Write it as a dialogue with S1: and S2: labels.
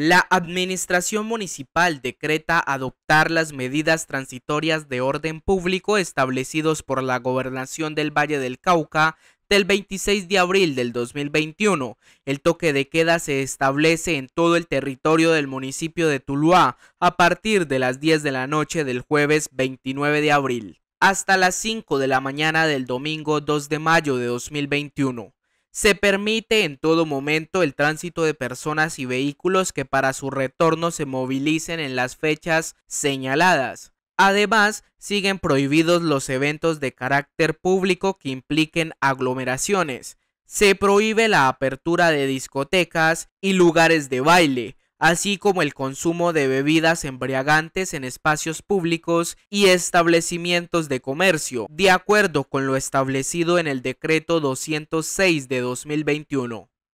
S1: La Administración Municipal decreta adoptar las medidas transitorias de orden público establecidos por la Gobernación del Valle del Cauca del 26 de abril del 2021. El toque de queda se establece en todo el territorio del municipio de Tuluá a partir de las 10 de la noche del jueves 29 de abril hasta las 5 de la mañana del domingo 2 de mayo de 2021. Se permite en todo momento el tránsito de personas y vehículos que para su retorno se movilicen en las fechas señaladas. Además, siguen prohibidos los eventos de carácter público que impliquen aglomeraciones. Se prohíbe la apertura de discotecas y lugares de baile, así como el consumo de bebidas embriagantes en espacios públicos y establecimientos de comercio, de acuerdo con lo establecido en el decreto 206 de 2021.